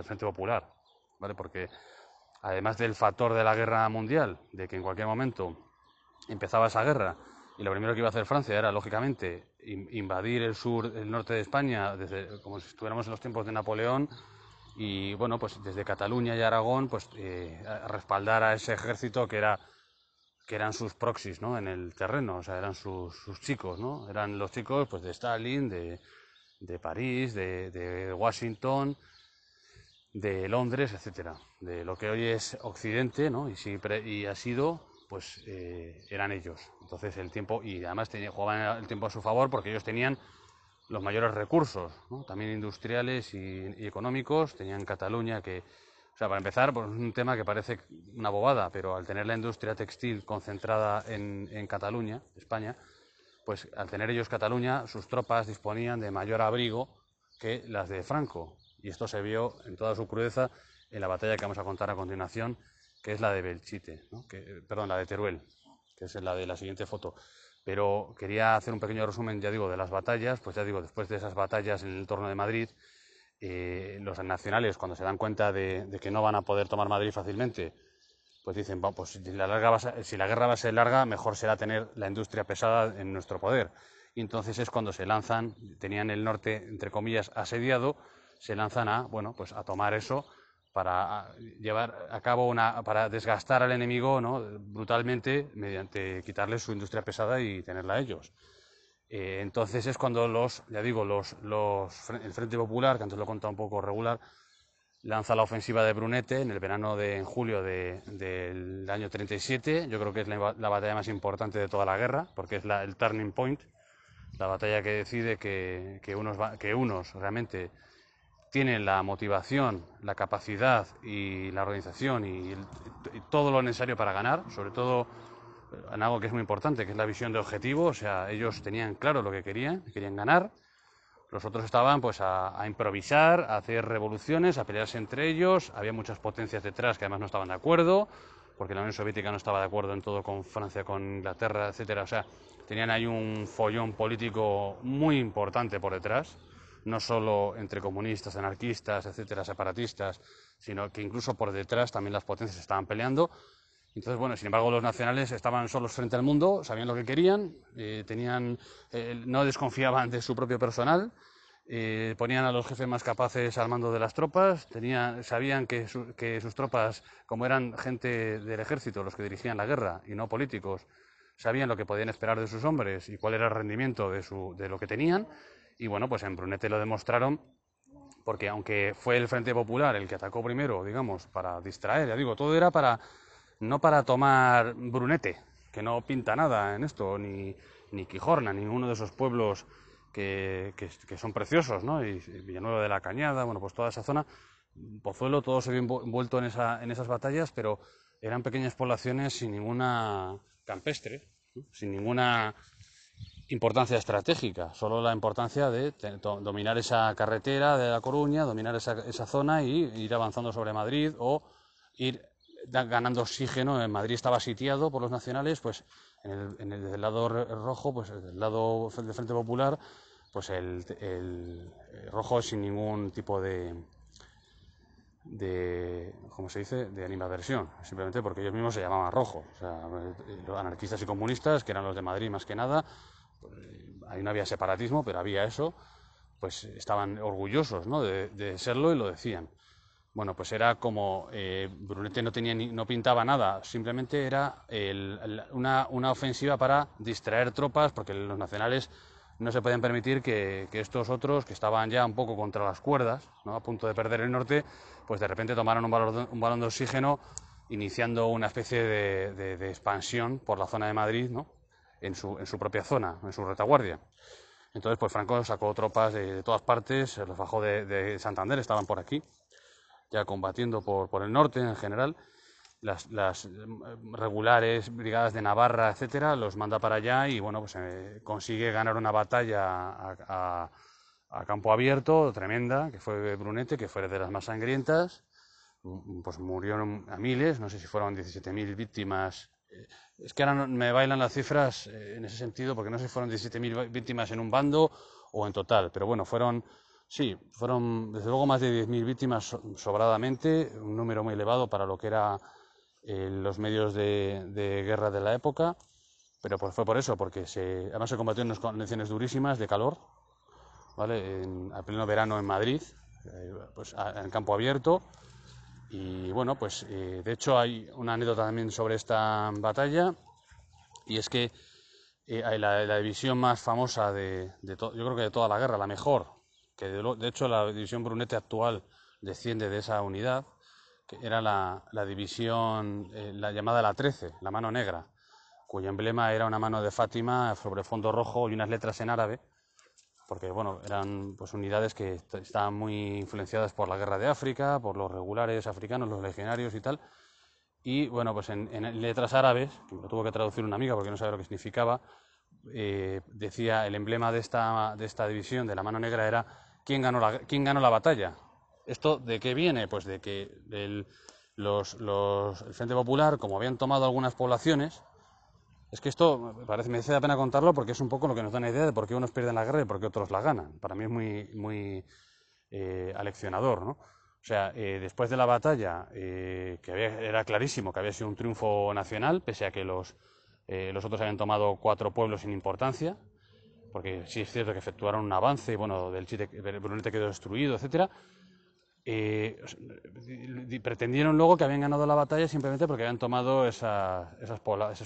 Frente Popular, ¿vale? Porque además del factor de la guerra mundial, de que en cualquier momento empezaba esa guerra y lo primero que iba a hacer Francia era, lógicamente, invadir el sur, el norte de España, como si estuviéramos en los tiempos de Napoleón, y bueno, pues desde Cataluña y Aragón, pues eh, respaldar a ese ejército que que eran sus proxies, ¿no? En el terreno, o sea, eran sus, chicos, ¿no? Eran los chicos, pues, de Stalin, de, París, de Washington, de Londres, etcétera, de lo que hoy es Occidente, ¿no? Y, siempre, y ha sido, pues eh, eran ellos. Entonces el tiempo, y además tenía, jugaban el tiempo a su favor porque ellos tenían los mayores recursos, también industriales y, económicos, tenían Cataluña que, o sea, para empezar, pues un tema que parece una bobada, pero al tener la industria textil concentrada en, en Cataluña, España, pues al tener ellos Cataluña, sus tropas disponían de mayor abrigo que las de Franco, y esto se vio en toda su crudeza en la batalla que vamos a contar a continuación, que es la de Belchite, ¿no? que, eh, perdón, la de Teruel, que es la de la siguiente foto. Pero quería hacer un pequeño resumen, ya digo, de las batallas, pues ya digo, después de esas batallas en el torno de Madrid, eh, los nacionales, cuando se dan cuenta de, que no van a poder tomar Madrid fácilmente, pues dicen, vamos pues si la, si la guerra va a ser larga, mejor será tener la industria pesada en nuestro poder. Y entonces es cuando se lanzan, tenían el norte, entre comillas, asediado, se lanzan a, bueno, pues a tomar eso para llevar a cabo una, para desgastar al enemigo ¿no? brutalmente mediante quitarle su industria pesada y tenerla ellos. Eh, entonces es cuando los, ya digo, los, los, el Frente Popular, que antes lo he un poco regular, lanza la ofensiva de Brunete en el verano de julio de, del año 37. Yo creo que es la, batalla más importante de toda la guerra, porque es la, el turning point, la batalla que decide que, unos, que unos realmente ...tienen la motivación, la capacidad y la organización y, todo lo necesario para ganar, sobre todo en algo que es muy importante, que es la visión de objetivo, o sea, ellos tenían claro lo que querían, querían ganar, los otros estaban pues a, improvisar, a hacer revoluciones, a pelearse entre ellos, había muchas potencias detrás que además no estaban de acuerdo, porque la Unión Soviética no estaba de acuerdo en todo con Francia, con Inglaterra, etcétera. O sea, tenían ahí un follón político muy importante por detrás no solo entre comunistas, anarquistas, etcétera, separatistas, sino que incluso por detrás también las potencias estaban peleando. Entonces, bueno, sin embargo, los nacionales estaban solos frente al mundo, sabían lo que querían, eh, tenían, eh, no desconfiaban de su propio personal, eh, ponían a los jefes más capaces al mando de las tropas, sabían que, sus tropas, como eran gente del ejército los que dirigían la guerra y no políticos, sabían lo que podían esperar de sus hombres y cuál era el rendimiento de lo que tenían, y bueno, pues en Brunete lo demostraron porque aunque fue el Frente Popular el que atacó primero, digamos, para distraer, ya digo, todo era para, no para tomar Brunete, que no pinta nada en esto, ni, ni Quijorna, ninguno de esos pueblos que, son preciosos, ¿no? Y Villanueva de la Cañada, bueno, pues toda esa zona, Pozuelo, todo se había envuelto en, esa, en esas batallas, pero eran pequeñas poblaciones sin ninguna campestre, sin ninguna importancia estratégica, solo la importancia de dominar esa carretera de La Coruña, dominar esa, esa zona y ir avanzando sobre Madrid o ir ganando oxígeno. En eh, Madrid estaba sitiado por los nacionales, pues en el, desde el lado rojo, pues el lado del Frente Popular, pues el, el, rojo sin ningún tipo de de ¿cómo se dice? de animadversión, simplemente porque ellos mismos se llamaban rojo, los eh, anarquistas y comunistas, que eran los de Madrid más que nada, eh, ahí no había separatismo, pero había eso, pues estaban orgullosos de, serlo y lo decían. Bueno, pues era como eh, Brunete no, tenía no pintaba nada, simplemente era una, ofensiva para distraer tropas, porque los nacionales no se podían permitir que, estos otros, que estaban ya un poco contra las cuerdas, a punto de perder el norte, pues de repente tomaron un balón, de oxígeno, iniciando una especie de expansión por la zona de Madrid, ¿no? en su, propia zona, en su retaguardia. Entonces, pues Franco sacó tropas de, todas partes, los bajó de, Santander, estaban por aquí, ya combatiendo por, por el norte en general. Las, eh, regulares, brigadas de Navarra, etcétera, los manda para allá y bueno, pues eh, consigue ganar una batalla a, a, a, campo abierto tremenda, que fue Brunete, que fue de las más sangrientas. Mm, pues murieron a miles, no sé si fueron 17.000 víctimas es que ahora me bailan las cifras eh, en ese sentido, porque no sé si fueron 17.000 víctimas en un bando o en total, pero bueno, fueron, sí, fueron desde luego más de 10.000 víctimas sobradamente, un número muy elevado para lo que eran eh, los medios de, guerra de la época, pero pues fue por eso, porque además se combatió en unas condiciones durísimas de calor, ¿vale? a pleno verano en Madrid, eh, pues en campo abierto, y bueno, pues eh, de hecho hay una anécdota también sobre esta batalla, y es que eh, hay la, división más famosa de, yo creo que de toda la guerra, la mejor, que de, hecho la división Brunete actual desciende de esa unidad, que era la, división, eh, la llamada la 13, la mano negra, cuyo emblema era una mano de Fátima sobre fondo rojo y unas letras en árabe, porque bueno, eran pues, unidades que estaban muy influenciadas por la guerra de África, por los regulares africanos, los legionarios y tal. Y bueno, pues en, letras árabes, que lo tuvo que traducir una amiga porque no sabía lo que significaba, eh, decía el emblema de esta, división de la mano negra era ¿quién ganó la, ganó la batalla? ¿Esto de qué viene? Pues de que el Frente Popular, como habían tomado algunas poblaciones, es que esto parece, me la pena contarlo porque es un poco lo que nos da una idea de por qué unos pierden la guerra y por qué otros la ganan. Para mí es muy, eh, aleccionador, ¿no? O sea, eh, después de la batalla, eh, que era clarísimo que había sido un triunfo nacional, pese a que los, los otros habían tomado cuatro pueblos sin importancia, porque sí es cierto que efectuaron un avance, bueno, del Brunete quedó destruido, etcétera, eh, eh, pretendieron luego que habían ganado la batalla simplemente porque habían tomado esas,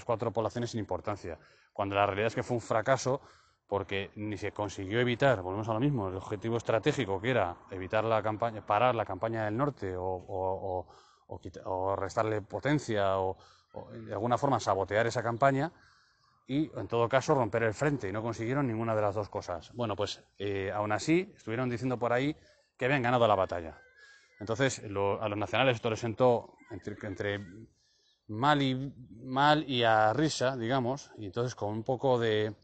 cuatro poblaciones sin importancia, cuando la realidad es que fue un fracaso porque ni se consiguió evitar, volvemos a lo mismo, el objetivo estratégico que era evitar la campaña, parar la campaña del norte o, restarle potencia o, de alguna forma sabotear esa campaña y en todo caso romper el frente y no consiguieron ninguna de las dos cosas. Bueno, pues eh, aún así estuvieron diciendo por ahí que habían ganado la batalla. Entonces, a los nacionales esto les sentó entre, mal, y, mal y a risa, digamos, y entonces con un poco de,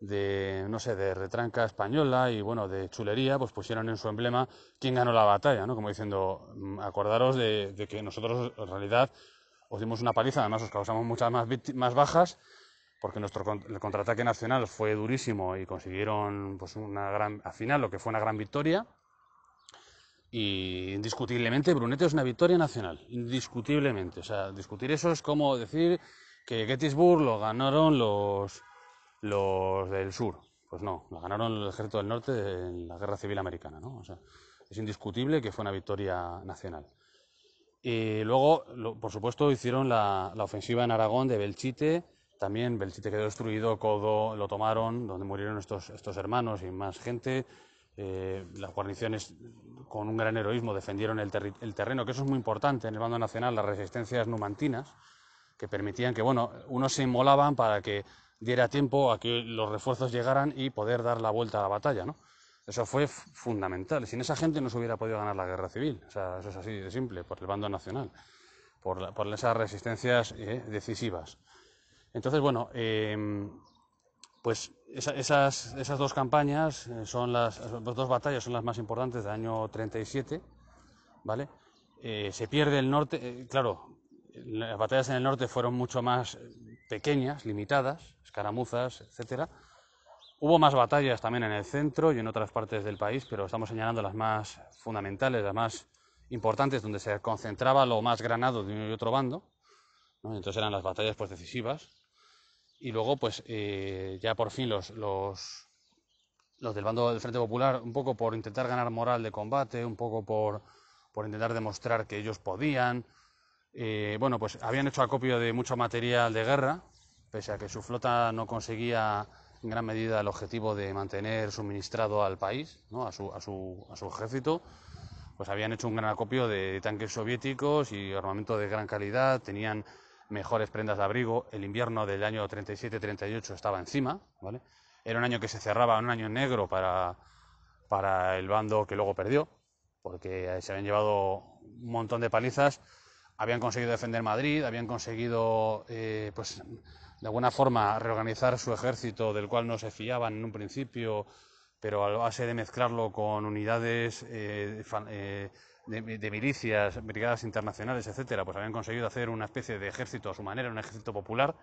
de, no sé, de retranca española y, bueno, de chulería, pues pusieron en su emblema quién ganó la batalla, ¿no? Como diciendo, mm, acordaros de, que nosotros en realidad os dimos una paliza, además os causamos muchas más, más bajas, porque nuestro el contraataque nacional fue durísimo y consiguieron pues una gran al final lo que fue una gran victoria y indiscutiblemente Brunete es una victoria nacional, indiscutiblemente. O sea, discutir eso es como decir que Gettysburg lo ganaron los, los del sur. Pues no, lo ganaron el ejército del norte en la guerra civil americana, ¿no? O sea, es indiscutible que fue una victoria nacional. Y luego, por supuesto, hicieron la, ofensiva en Aragón de Belchite. También Belchite quedó destruido, Codo lo tomaron, donde murieron estos, estos hermanos y más gente. Eh, las guarniciones con un gran heroísmo defendieron el, terreno, que eso es muy importante en el bando nacional, las resistencias numantinas, que permitían que, bueno, unos se inmolaban para que diera tiempo a que los refuerzos llegaran y poder dar la vuelta a la batalla, ¿no? Eso fue fundamental. Sin esa gente no se hubiera podido ganar la guerra civil. O sea, eso es así de simple, por el bando nacional, por, por esas resistencias eh, decisivas. Entonces, bueno, eh, pues esas, esas, dos campañas eh, son las, dos batallas son las más importantes del año 37, ¿vale? Eh, se pierde el norte, eh, claro, las batallas en el norte fueron mucho más pequeñas, limitadas, escaramuzas, etcétera. Hubo más batallas también en el centro y en otras partes del país, pero estamos señalando las más fundamentales, las más importantes, donde se concentraba lo más granado de uno y otro bando. Entonces eran las batallas pues, decisivas, y luego, pues eh, ya por fin los, los, los, del bando del Frente Popular, un poco por intentar ganar moral de combate, un poco por, por intentar demostrar que ellos podían. Eh, bueno, pues habían hecho acopio de mucho material de guerra, pese a que su flota no conseguía en gran medida el objetivo de mantener suministrado al país, ¿no? a, su, a su ejército pues habían hecho un gran acopio de tanques soviéticos y armamento de gran calidad, tenían mejores prendas de abrigo. El invierno del año 37-38 estaba encima, Era un año que se cerraba, un año negro para, para el bando que luego perdió, porque se habían llevado un montón de palizas, habían conseguido defender Madrid, habían conseguido, eh, pues, de alguna forma reorganizar su ejército, del cual no se fiaban en un principio, pero a base de mezclarlo con unidades eh, eh, de, milicias, brigadas internacionales, etcétera, pues habían conseguido hacer una especie de ejército a su manera, un ejército popular,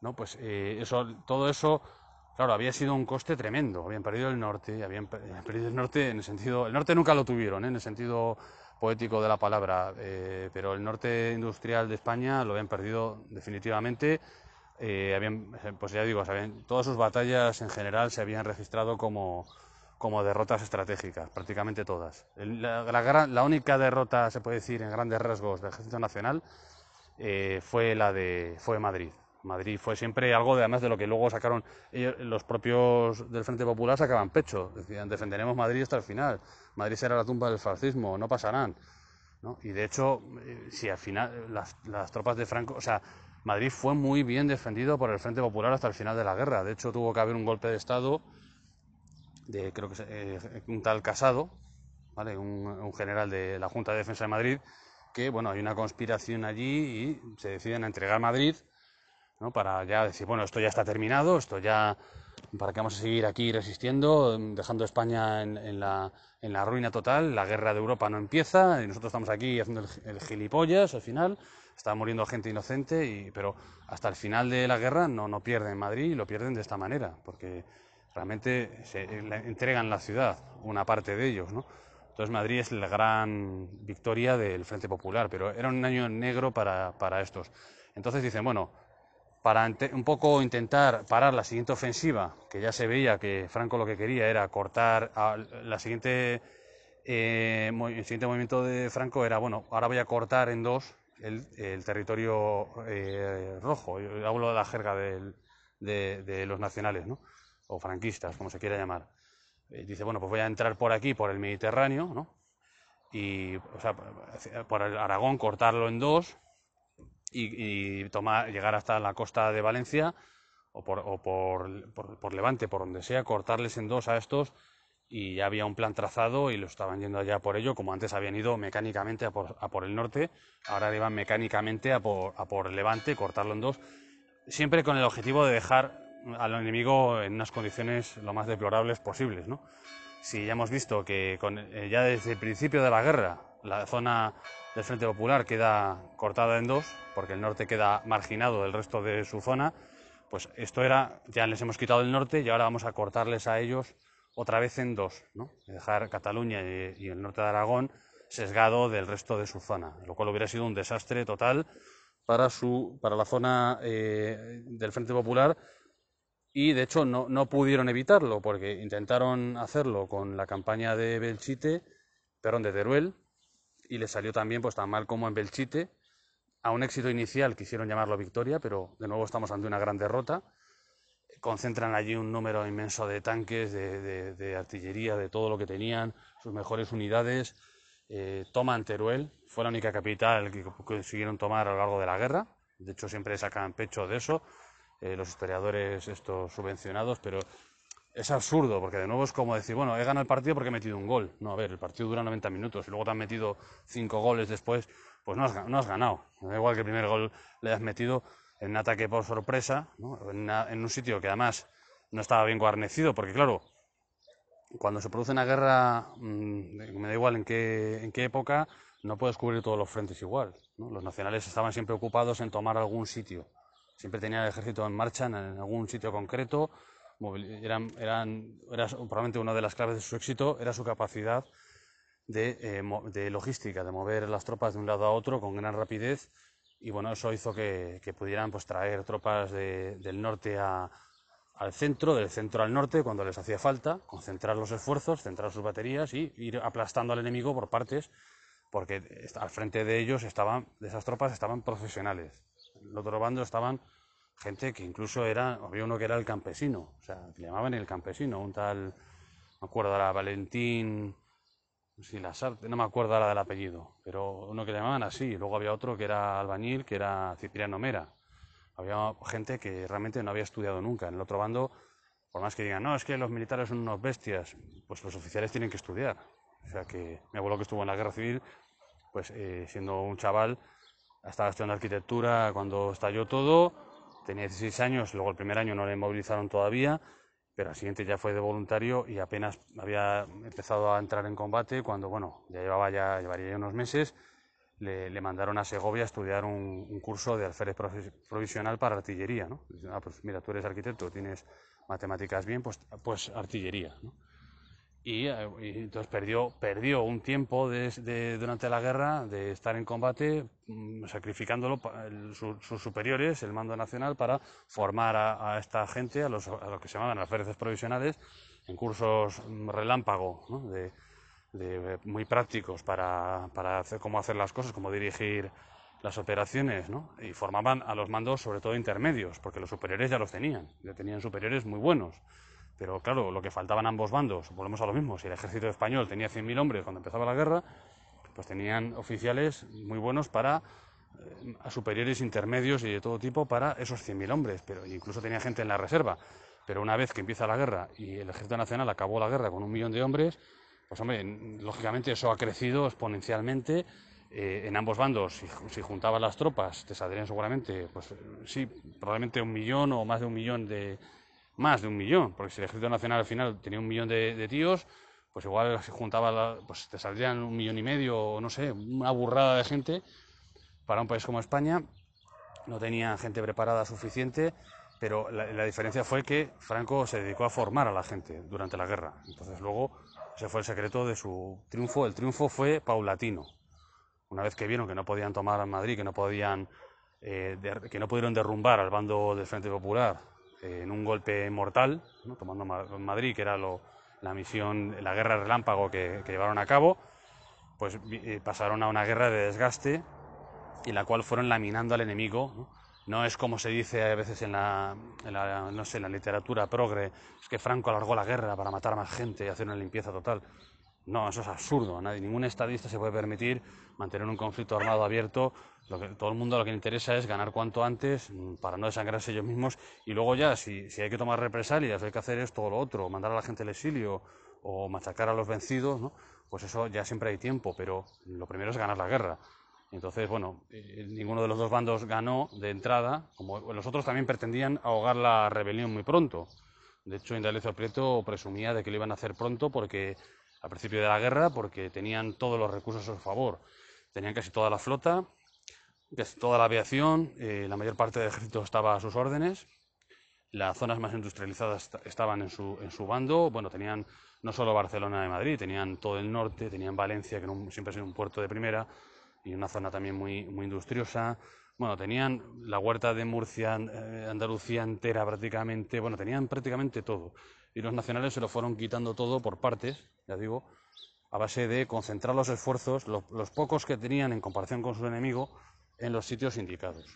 ¿no? Pues eh, eso, todo eso, claro, había sido un coste tremendo. Habían perdido el norte, habían, eh, perdido el norte en el sentido, el norte nunca lo tuvieron, ¿eh? en el sentido poético de la palabra, pero el norte industrial de España lo habían perdido definitivamente. habían, pues ya digo, todas sus batallas en general se habían registrado como, como derrotas estratégicas, prácticamente todas. La, única derrota, se puede decir, en grandes rasgos del Ejército Nacional eh, fue la de fue Madrid. Madrid fue siempre algo además de lo que luego sacaron los propios del Frente Popular sacaban pecho, decían defenderemos Madrid hasta el final, Madrid será la tumba del fascismo, no pasarán. Y de hecho, eh, si al final las tropas de Franco, o sea, Madrid fue muy bien defendido por el Frente Popular hasta el final de la guerra. De hecho, tuvo que haber un golpe de Estado de creo que eh, un tal Casado, ¿vale? Un, general de la Junta de Defensa de Madrid, que bueno, hay una conspiración allí y se deciden a entregar Madrid, ¿no? Para ya decir, bueno, esto ya está terminado, esto ya, ¿para qué vamos a seguir aquí resistiendo, dejando España en, la, en la, ruina total? La guerra de Europa no empieza, y nosotros estamos aquí haciendo el, gilipollas al final, está muriendo gente inocente, y, pero hasta el final de la guerra no, no pierden Madrid y lo pierden de esta manera, porque realmente se eh, entregan la ciudad, una parte de ellos, ¿no? Entonces Madrid es la gran victoria del Frente Popular, pero era un año negro para, para estos. Entonces dicen, bueno, para un poco intentar parar la siguiente ofensiva, que ya se veía que Franco lo que quería era cortar la siguiente, eh, el siguiente movimiento de Franco era, bueno, ahora voy a cortar en dos el, territorio eh, rojo, hablo de la jerga de, de los nacionales, ¿no? o franquistas, como se quiera llamar. Eh, dice, bueno, pues voy a entrar por aquí, por el Mediterráneo, ¿no? Y, o sea, por Aragón, cortarlo en dos y, llegar hasta la costa de Valencia o, por, Levante, por donde sea, cortarles en dos a estos y ya había un plan trazado y lo estaban yendo allá por ello, como antes habían ido mecánicamente a por, el norte, ahora iban mecánicamente a por, a por Levante, cortarlo en dos, siempre con el objetivo de dejar al enemigo en unas condiciones lo más deplorables posibles. ¿no? Si ya hemos visto que eh, ya desde el principio de la guerra la zona del Frente Popular queda cortada en dos, porque el norte queda marginado del resto de su zona, pues esto era, ya les hemos quitado el norte y ahora vamos a cortarles a ellos otra vez en dos, ¿no? dejar Cataluña y, el norte de Aragón sesgado del resto de su zona, lo cual hubiera sido un desastre total para, su, para la zona eh, del Frente Popular y de hecho no, pudieron evitarlo porque intentaron hacerlo con la campaña de Belchite, perdón, de Teruel, y le salió también pues tan mal como en Belchite, a un éxito inicial quisieron llamarlo victoria, pero de nuevo estamos ante una gran derrota, concentran allí un número inmenso de tanques, de, artillería, de todo lo que tenían, sus mejores unidades, eh, toman Teruel, fue la única capital que consiguieron tomar a lo largo de la guerra, de hecho siempre sacan pecho de eso, eh, los historiadores estos subvencionados, pero es absurdo, porque de nuevo es como decir, bueno, he ganado el partido porque he metido un gol. No, a ver, el partido dura 90 minutos y luego te han metido cinco goles después, pues no has, no has ganado. Da igual que el primer gol le has metido en ataque por sorpresa, en, un sitio que además no estaba bien guarnecido, porque claro, cuando se produce una guerra, mm, me da igual en qué, época, no puedes cubrir todos los frentes igual. Los nacionales estaban siempre ocupados en tomar algún sitio. Siempre tenía el ejército en marcha en algún sitio concreto. Eran, probablemente una de las claves de su éxito era su capacidad eh, de, logística, de mover las tropas de un lado a otro con gran rapidez. Y bueno, eso hizo que, pudieran pues, traer tropas del norte al centro, del centro al norte, cuando les hacía falta, concentrar los esfuerzos, centrar sus baterías y ir aplastando al enemigo por partes, porque al frente de ellos estaban, de esas tropas estaban profesionales el otro bando estaban gente que incluso era, había uno que era el campesino, o sea, le llamaban el campesino, un tal, me acuerdo ahora, Valentín, si la no me acuerdo ahora del apellido, pero uno que le llamaban así, y luego había otro que era albañil, que era Cipriano Mera. Había gente que realmente no había estudiado nunca. En el otro bando, por más que digan, no, es que los militares son unos bestias, pues los oficiales tienen que estudiar. O sea que mi abuelo que estuvo en la guerra civil, pues eh, siendo un chaval, estaba estudiando arquitectura cuando estalló todo, tenía 16 años, luego el primer año no le movilizaron todavía, pero al siguiente ya fue de voluntario y apenas había empezado a entrar en combate cuando, bueno, ya llevaba ya, llevaría ya unos meses, le, mandaron a Segovia a estudiar un, curso de alférez provisional para artillería, ¿no? Ah, pues mira, tú eres arquitecto, tienes matemáticas bien, pues, pues artillería, ¿no? Eh, y, entonces perdió, perdió un tiempo de, durante la guerra de estar en combate, mm, sacrificándolo sus superiores, el mando nacional, para formar a, esta gente, a los, a que se llamaban fuerzas provisionales, en cursos mm, relámpago, de, eh, muy prácticos para, hacer cómo hacer las cosas, cómo dirigir las operaciones, y formaban a los mandos sobre todo intermedios, porque los superiores ya los tenían, ya tenían superiores muy buenos. Pero claro, lo que faltaban ambos bandos, volvemos a lo mismo, si el ejército español tenía 100.000 hombres cuando empezaba la guerra, pues tenían oficiales muy buenos para eh, superiores intermedios y de todo tipo para esos 100.000 hombres, pero incluso tenía gente en la reserva. Pero una vez que empieza la guerra y el ejército nacional acabó la guerra con un millón de hombres, pues hombre, lógicamente eso ha crecido exponencialmente eh, en ambos bandos. Si, si juntabas las tropas, te saldrían seguramente, pues eh, sí, probablemente un millón o más de un millón de, más de un millón, porque si el Ejército Nacional al final tenía un millón de, tíos, pues igual se juntaba, pues te saldrían un millón y medio, o no sé, una burrada de gente. Para un país como España no tenía gente preparada suficiente, pero la, diferencia fue que Franco se dedicó a formar a la gente durante la guerra. Entonces luego ese fue el secreto de su triunfo. El triunfo fue paulatino. Una vez que vieron que no podían tomar a Madrid, que no podían eh, que no pudieron derrumbar al bando del Frente Popular eh, en un golpe mortal, tomando Madrid, que era la misión, la guerra relámpago que, llevaron a cabo, pues eh, pasaron a una guerra de desgaste y la cual fueron laminando al enemigo. ¿no? es como se dice a veces en la, no la literatura progre, es que Franco alargó la guerra para matar a más gente y hacer una limpieza total. No, eso es absurdo. Nadie, ningún estadista se puede permitir mantener un conflicto armado abierto. Lo que, todo el mundo lo que le interesa es ganar cuanto antes mm, para no desangrarse ellos mismos. Y luego ya, si, hay que tomar represalias, hay que hacer esto o lo otro, mandar a la gente al exilio o machacar a los vencidos, pues eso ya siempre hay tiempo. Pero lo primero es ganar la guerra. Entonces, bueno, eh, eh, ninguno de los dos bandos ganó de entrada, como los otros también pretendían ahogar la rebelión muy pronto. De hecho, Indalecio Prieto presumía de que lo iban a hacer pronto porque al principio de la guerra porque tenían todos los recursos a su favor. Tenían casi toda la flota, toda la aviación, eh, la mayor parte del ejército estaba a sus órdenes, las zonas más industrializadas estaban en su, en su bando, bueno, tenían no solo Barcelona y Madrid, tenían todo el norte, tenían Valencia, que siempre ha sido un puerto de primera y una zona también muy, muy industriosa, bueno, tenían la huerta de Murcia, eh, Andalucía entera prácticamente, bueno, tenían prácticamente todo. Y los nacionales se lo fueron quitando todo por partes ya digo, a base de concentrar los esfuerzos, los, pocos que tenían en comparación con su enemigo, en los sitios indicados.